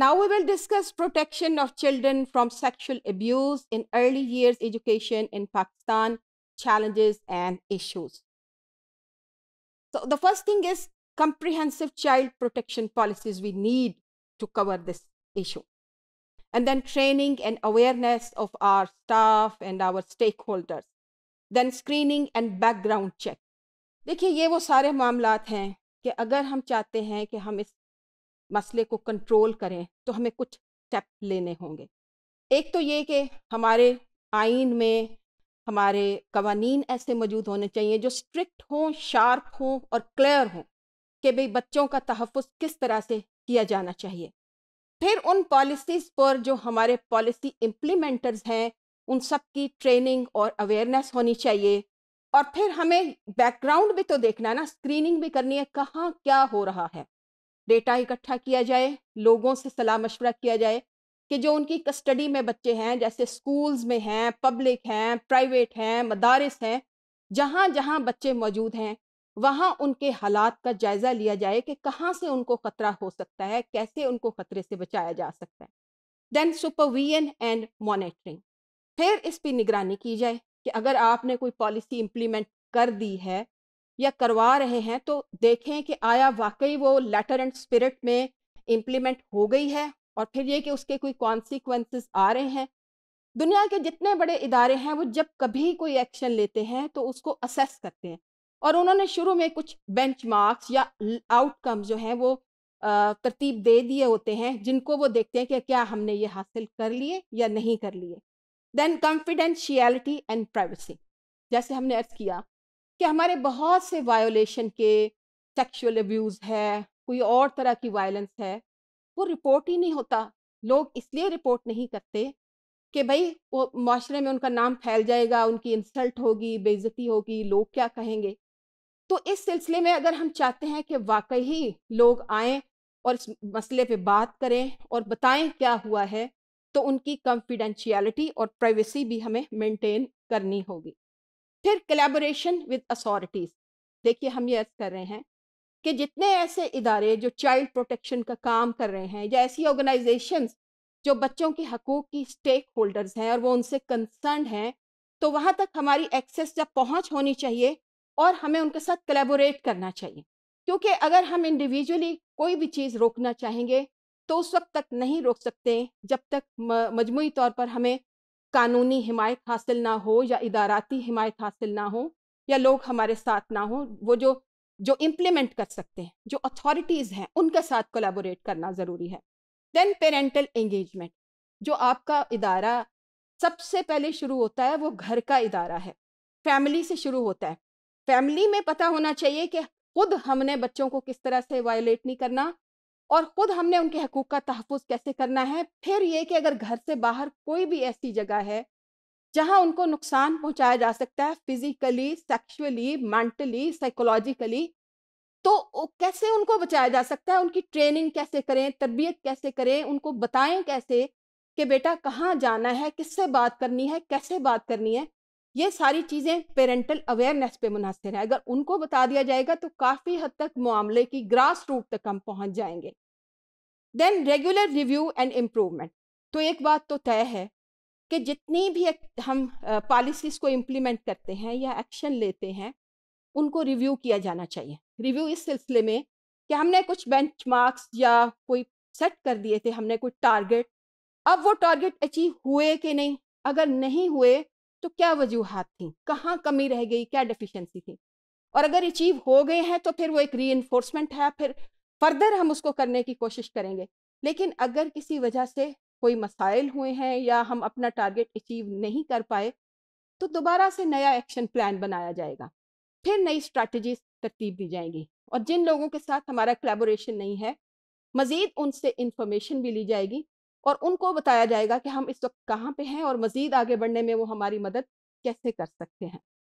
Now we will discuss protection of children from sexual abuse in early years education in Pakistan, challenges and issues. So the first thing is comprehensive child protection policies we need to cover this issue. And then training and awareness of our staff and our stakeholders. Then screening and background check. देखिए ये वो सारे मामलात हैं कि अगर हम चाहते हैं कि हम इस मसले को कंट्रोल करें तो हमें कुछ स्टेप लेने होंगे एक तो ये कि हमारे आइन में हमारे कवानीन ऐसे मौजूद होने चाहिए जो स्ट्रिक्ट हों शार्प हों और क्लियर हों कि भाई बच्चों का तहफ़ किस तरह से किया जाना चाहिए फिर उन पॉलिसीज़ पर जो हमारे पॉलिसी इम्प्लीमेंटर्स हैं उन सब की ट्रेनिंग और अवेयरनेस होनी चाहिए और फिर हमें बैकग्राउंड भी तो देखना है ना स्क्रीनिंग भी करनी है कहाँ क्या हो रहा है डेटा इकट्ठा किया जाए लोगों से सलाह मशवरा किया जाए कि जो उनकी कस्टडी में बच्चे हैं जैसे स्कूल्स में हैं पब्लिक हैं प्राइवेट हैं मदारस हैं जहाँ जहाँ बच्चे मौजूद हैं वहाँ उनके हालात का जायज़ा लिया जाए कि कहाँ से उनको ख़तरा हो सकता है कैसे उनको ख़तरे से बचाया जा सकता है देन सुपरविजन एंड मॉनिटरिंग फिर इस पर निगरानी की जाए कि अगर आपने कोई पॉलिसी इम्प्लीमेंट कर दी है या करवा रहे हैं तो देखें कि आया वाकई वो लेटर एंड स्पिरिट में इम्प्लीमेंट हो गई है और फिर ये कि उसके कोई कॉन्सिक्वेंसेस आ रहे हैं दुनिया के जितने बड़े इदारे हैं वो जब कभी कोई एक्शन लेते हैं तो उसको असेस करते हैं और उन्होंने शुरू में कुछ बेंचमार्क्स या आउटकम जो हैं वो तरतीब दे दिए होते हैं जिनको वो देखते हैं कि क्या हमने ये हासिल कर लिए या नहीं कर लिए देन कॉन्फिडेंशियलिटी एंड प्राइवेसी जैसे हमने अर्ज किया कि हमारे बहुत से वायोलेशन के सेक्सुअल अब्यूज़ है कोई और तरह की वायलेंस है वो रिपोर्ट ही नहीं होता लोग इसलिए रिपोर्ट नहीं करते कि भाई वो माशरे में उनका नाम फैल जाएगा उनकी इंसल्ट होगी बेइज्जती होगी लोग क्या कहेंगे तो इस सिलसिले में अगर हम चाहते हैं कि वाकई ही लोग आएँ और इस मसले पे बात करें और बताएं क्या हुआ है तो उनकी कॉन्फिडेंशियलिटी और प्राइवेसी भी हमें मेंटेन करनी होगी फिर कलेबोरेशन विद अथॉरिटीज़ देखिए हम ये अर्ज कर रहे हैं कि जितने ऐसे इदारे जो चाइल्ड प्रोटेक्शन का काम कर रहे हैं या ऐसी ऑर्गेनाइजेशन जो बच्चों के हकूक़ की स्टेक होल्डर्स हैं और वो उनसे कंसर्न हैं तो वहाँ तक हमारी एक्सेस या पहुँच होनी चाहिए और हमें उनके साथ कलेबोरेट करना चाहिए क्योंकि अगर हम इंडिविजुअली कोई भी चीज़ रोकना चाहेंगे तो उस वक्त तक नहीं रोक सकते जब तक मजमू तौर पर हमें कानूनी हिमायत हासिल ना हो या इदाराती हिमायत हासिल ना हो या लोग हमारे साथ ना हो वो जो जो इम्प्लीमेंट कर सकते हैं जो अथॉरिटीज़ हैं उनके साथ कोलेबोरेट करना ज़रूरी है देन पेरेंटल एंगेजमेंट जो आपका इदारा सबसे पहले शुरू होता है वो घर का इदारा है फैमिली से शुरू होता है फैमिली में पता होना चाहिए कि खुद हमने बच्चों को किस तरह से वायोलेट नहीं करना और ख़ुद हमने उनके हकूक़ का तहफ़ कैसे करना है फिर ये कि अगर घर से बाहर कोई भी ऐसी जगह है जहां उनको नुकसान पहुंचाया जा सकता है फिजिकली सेक्सुअली मेंटली साइकोलॉजिकली तो कैसे उनको बचाया जा सकता है उनकी ट्रेनिंग कैसे करें तरबियत कैसे करें उनको बताएं कैसे कि बेटा कहाँ जाना है किससे बात करनी है कैसे बात करनी है ये सारी चीज़ें पेरेंटल अवेयरनेस पे मुनासर है अगर उनको बता दिया जाएगा तो काफ़ी हद तक मामले की ग्रास रूट तक हम पहुँच जाएंगे then regular review and improvement तो एक बात तो तय है कि जितनी भी हम पॉलिसीज़ को इम्प्लीमेंट करते हैं या एक्शन लेते हैं उनको रिव्यू किया जाना चाहिए रिव्यू इस सिलसिले में कि हमने कुछ मार्क्स या कोई सेट कर दिए थे हमने कोई टारगेट अब वो टारगेट अचीव हुए कि नहीं अगर नहीं हुए तो क्या वजूहत थी कहाँ कमी रह गई क्या डिफिशेंसी थी और अगर अचीव हो गए हैं तो फिर वो एक री है फिर फर्दर हम उसको करने की कोशिश करेंगे लेकिन अगर किसी वजह से कोई मसाइल हुए हैं या हम अपना टारगेट अचीव नहीं कर पाए तो दोबारा से नया एक्शन प्लान बनाया जाएगा फिर नई स्ट्रैटेजीज तरतीब दी जाएंगी और जिन लोगों के साथ हमारा क्लेबोरेशन नहीं है मज़ीद उनसे इंफॉर्मेशन भी ली जाएगी और उनको बताया जाएगा कि हम इस वक्त कहाँ पे हैं और मज़ीद आगे बढ़ने में वो हमारी मदद कैसे कर सकते हैं